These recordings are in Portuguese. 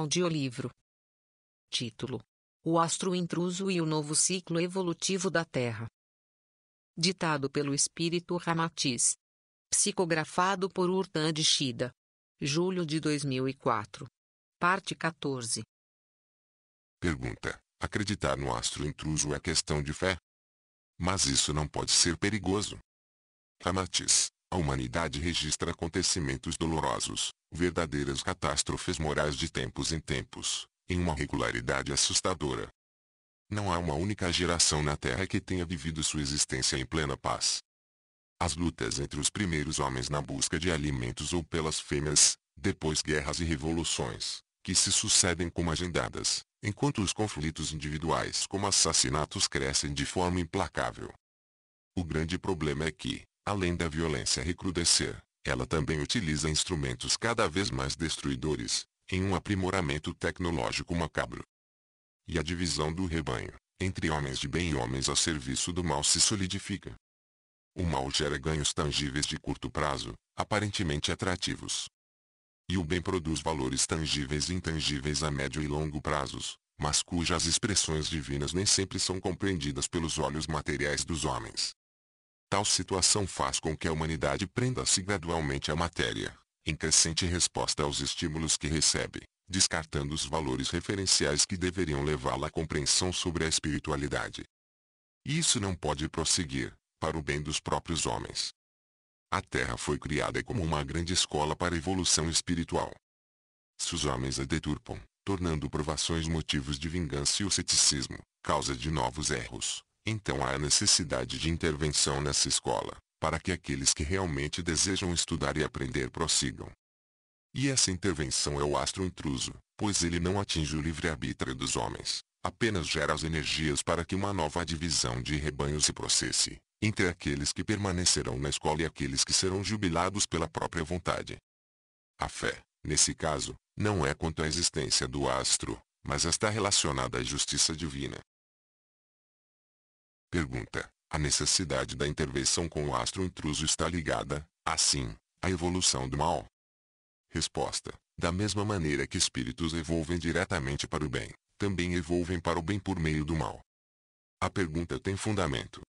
Audiolivro. Título: O Astro Intruso e o Novo Ciclo Evolutivo da Terra. Ditado pelo espírito Ramatiz. Psicografado por Urtan de Shida. Julho de 2004. Parte 14. Pergunta: Acreditar no astro intruso é questão de fé? Mas isso não pode ser perigoso. Ramatiz. A humanidade registra acontecimentos dolorosos, verdadeiras catástrofes morais de tempos em tempos, em uma regularidade assustadora. Não há uma única geração na Terra que tenha vivido sua existência em plena paz. As lutas entre os primeiros homens na busca de alimentos ou pelas fêmeas, depois guerras e revoluções, que se sucedem como agendadas, enquanto os conflitos individuais como assassinatos crescem de forma implacável. O grande problema é que, além da violência recrudescer, ela também utiliza instrumentos cada vez mais destruidores, em um aprimoramento tecnológico macabro. E a divisão do rebanho, entre homens de bem e homens a serviço do mal se solidifica. O mal gera ganhos tangíveis de curto prazo, aparentemente atrativos. E o bem produz valores tangíveis e intangíveis a médio e longo prazos, mas cujas expressões divinas nem sempre são compreendidas pelos olhos materiais dos homens. Tal situação faz com que a humanidade prenda-se gradualmente à matéria, em crescente resposta aos estímulos que recebe, descartando os valores referenciais que deveriam levá-la à compreensão sobre a espiritualidade. E isso não pode prosseguir, para o bem dos próprios homens. A Terra foi criada como uma grande escola para a evolução espiritual. Se os homens a deturpam, tornando provações motivos de vingança e o ceticismo, causa de novos erros, então há a necessidade de intervenção nessa escola, para que aqueles que realmente desejam estudar e aprender prossigam. E essa intervenção é o astro intruso, pois ele não atinge o livre-arbítrio dos homens, apenas gera as energias para que uma nova divisão de rebanho se processe, entre aqueles que permanecerão na escola e aqueles que serão jubilados pela própria vontade. A fé, nesse caso, não é quanto à existência do astro, mas está relacionada à justiça divina, Pergunta. A necessidade da intervenção com o astro intruso está ligada, assim, à evolução do mal? Resposta. Da mesma maneira que espíritos evolvem diretamente para o bem, também evolvem para o bem por meio do mal. A pergunta tem fundamento.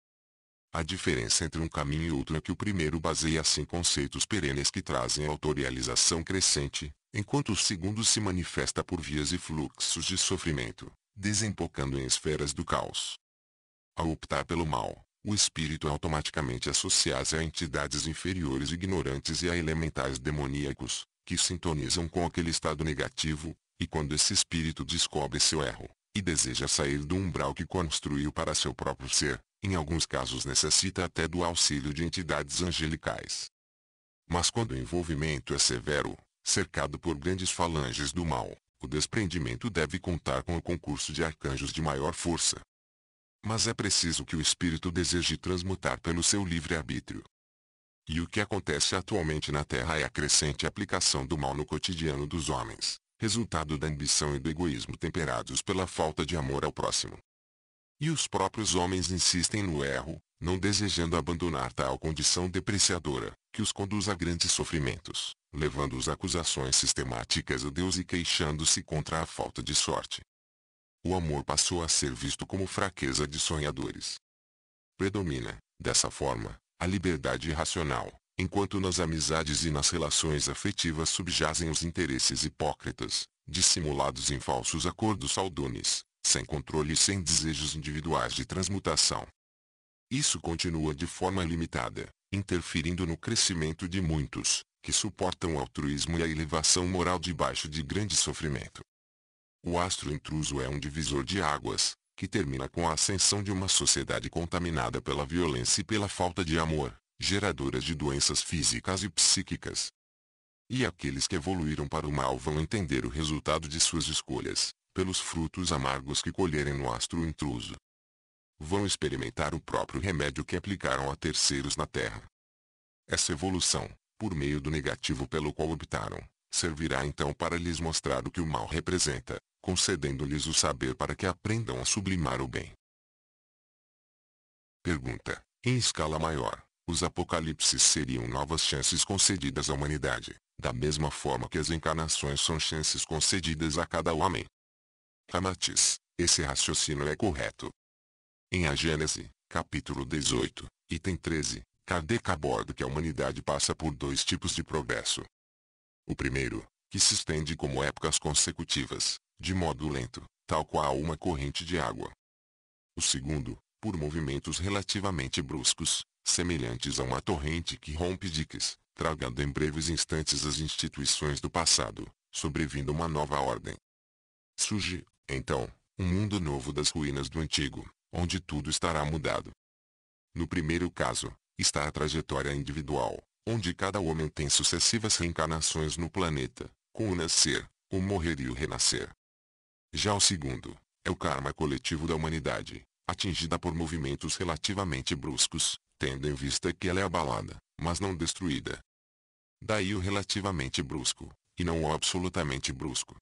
A diferença entre um caminho e outro é que o primeiro baseia-se em conceitos perenes que trazem autorialização crescente, enquanto o segundo se manifesta por vias e fluxos de sofrimento, desembocando em esferas do caos. Ao optar pelo mal, o espírito automaticamente associa-se a entidades inferiores ignorantes e a elementais demoníacos, que sintonizam com aquele estado negativo, e quando esse espírito descobre seu erro, e deseja sair do umbral que construiu para seu próprio ser, em alguns casos necessita até do auxílio de entidades angelicais. Mas quando o envolvimento é severo, cercado por grandes falanges do mal, o desprendimento deve contar com o concurso de arcanjos de maior força, mas é preciso que o espírito deseje transmutar pelo seu livre-arbítrio. E o que acontece atualmente na Terra é a crescente aplicação do mal no cotidiano dos homens, resultado da ambição e do egoísmo temperados pela falta de amor ao próximo. E os próprios homens insistem no erro, não desejando abandonar tal condição depreciadora, que os conduz a grandes sofrimentos, levando-os acusações sistemáticas a Deus e queixando-se contra a falta de sorte o amor passou a ser visto como fraqueza de sonhadores. Predomina, dessa forma, a liberdade racional, enquanto nas amizades e nas relações afetivas subjazem os interesses hipócritas, dissimulados em falsos acordos saudones, sem controle e sem desejos individuais de transmutação. Isso continua de forma limitada, interferindo no crescimento de muitos, que suportam o altruísmo e a elevação moral debaixo de grande sofrimento. O astro intruso é um divisor de águas, que termina com a ascensão de uma sociedade contaminada pela violência e pela falta de amor, geradoras de doenças físicas e psíquicas. E aqueles que evoluíram para o mal vão entender o resultado de suas escolhas, pelos frutos amargos que colherem no astro intruso. Vão experimentar o próprio remédio que aplicaram a terceiros na Terra. Essa evolução, por meio do negativo pelo qual optaram, servirá então para lhes mostrar o que o mal representa, concedendo-lhes o saber para que aprendam a sublimar o bem. Pergunta: Em escala maior, os apocalipses seriam novas chances concedidas à humanidade, da mesma forma que as encarnações são chances concedidas a cada homem. Ramatiz, esse raciocínio é correto. Em A Gênese, capítulo 18, item 13, Kardec aborda que a humanidade passa por dois tipos de progresso. O primeiro, que se estende como épocas consecutivas, de modo lento, tal qual uma corrente de água. O segundo, por movimentos relativamente bruscos, semelhantes a uma torrente que rompe diques, tragando em breves instantes as instituições do passado, sobrevindo uma nova ordem. Surge, então, um mundo novo das ruínas do antigo, onde tudo estará mudado. No primeiro caso, está a trajetória individual, onde cada homem tem sucessivas reencarnações no planeta, com o nascer, o morrer e o renascer. Já o segundo, é o karma coletivo da humanidade, atingida por movimentos relativamente bruscos, tendo em vista que ela é abalada, mas não destruída. Daí o relativamente brusco, e não o absolutamente brusco.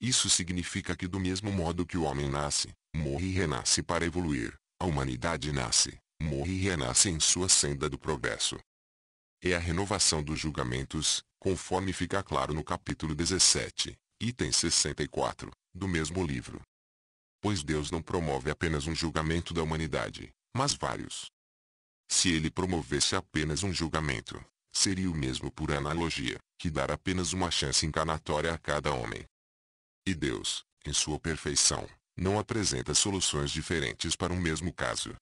Isso significa que do mesmo modo que o homem nasce, morre e renasce para evoluir, a humanidade nasce, morre e renasce em sua senda do progresso. É a renovação dos julgamentos, conforme fica claro no capítulo 17, Item 64, do mesmo livro. Pois Deus não promove apenas um julgamento da humanidade, mas vários. Se ele promovesse apenas um julgamento, seria o mesmo por analogia, que dar apenas uma chance encarnatória a cada homem. E Deus, em sua perfeição, não apresenta soluções diferentes para o um mesmo caso.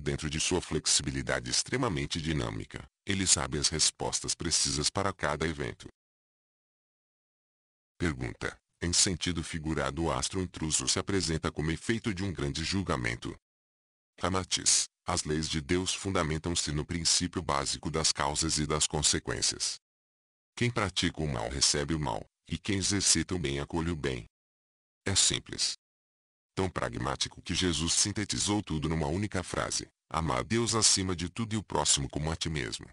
Dentro de sua flexibilidade extremamente dinâmica, ele sabe as respostas precisas para cada evento, Pergunta. Em sentido figurado o astro intruso se apresenta como efeito de um grande julgamento. Ramatiz. As leis de Deus fundamentam-se no princípio básico das causas e das consequências. Quem pratica o mal recebe o mal, e quem exercita o bem acolhe o bem. É simples. Tão pragmático que Jesus sintetizou tudo numa única frase. Amar Deus acima de tudo e o próximo como a ti mesmo.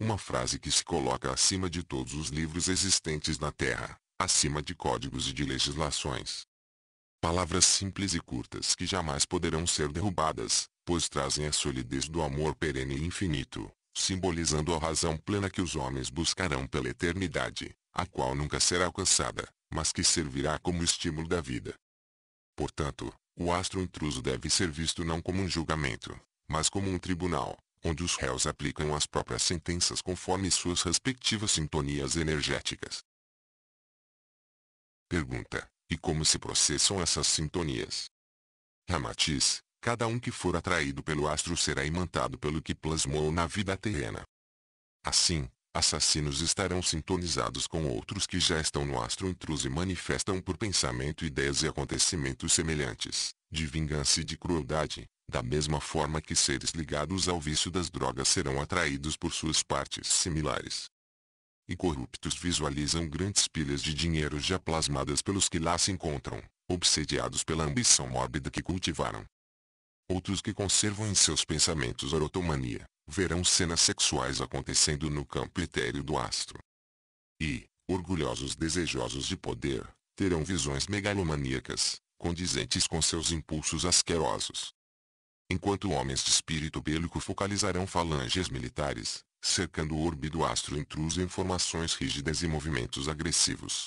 Uma frase que se coloca acima de todos os livros existentes na Terra, acima de códigos e de legislações. Palavras simples e curtas que jamais poderão ser derrubadas, pois trazem a solidez do amor perene e infinito, simbolizando a razão plena que os homens buscarão pela eternidade, a qual nunca será alcançada, mas que servirá como estímulo da vida. Portanto, o astro intruso deve ser visto não como um julgamento, mas como um tribunal, onde os réus aplicam as próprias sentenças conforme suas respectivas sintonias energéticas. Pergunta: E como se processam essas sintonias? Ramatiz: Cada um que for atraído pelo astro será imantado pelo que plasmou na vida terrena. Assim, assassinos estarão sintonizados com outros que já estão no astro intruso e manifestam por pensamento ideias e acontecimentos semelhantes, de vingança e de crueldade, da mesma forma que seres ligados ao vício das drogas serão atraídos por suas partes similares, e corruptos visualizam grandes pilhas de dinheiro já plasmadas pelos que lá se encontram, obsediados pela ambição mórbida que cultivaram. Outros que conservam em seus pensamentos a rotomania, verão cenas sexuais acontecendo no campo etéreo do astro. E, orgulhosos desejosos de poder, terão visões megalomaníacas, condizentes com seus impulsos asquerosos. Enquanto homens de espírito bélico focalizarão falanges militares, cercando o orbe do astro intruso em formações rígidas e movimentos agressivos.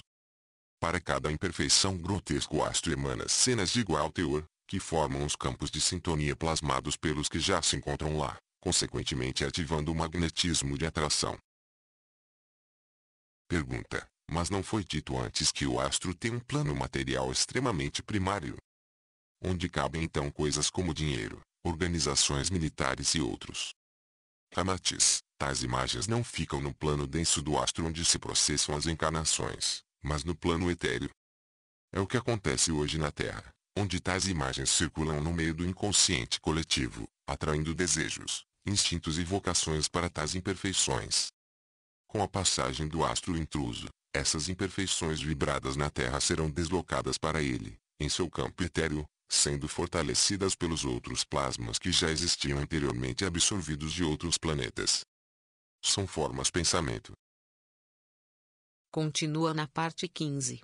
Para cada imperfeição grotesco o astro emana cenas de igual teor, que formam os campos de sintonia plasmados pelos que já se encontram lá, consequentemente ativando o magnetismo de atração. Pergunta. Mas não foi dito antes que o astro tem um plano material extremamente primário? Onde cabem então coisas como dinheiro, organizações militares e outros. Ramatiz. Tais imagens não ficam no plano denso do astro onde se processam as encarnações, mas no plano etéreo. É o que acontece hoje na Terra, onde tais imagens circulam no meio do inconsciente coletivo, atraindo desejos, instintos e vocações para tais imperfeições. Com a passagem do astro intruso, essas imperfeições vibradas na Terra serão deslocadas para ele, em seu campo etéreo, sendo fortalecidas pelos outros plasmas que já existiam anteriormente absorvidos de outros planetas. São formas pensamento. Continua na parte 15.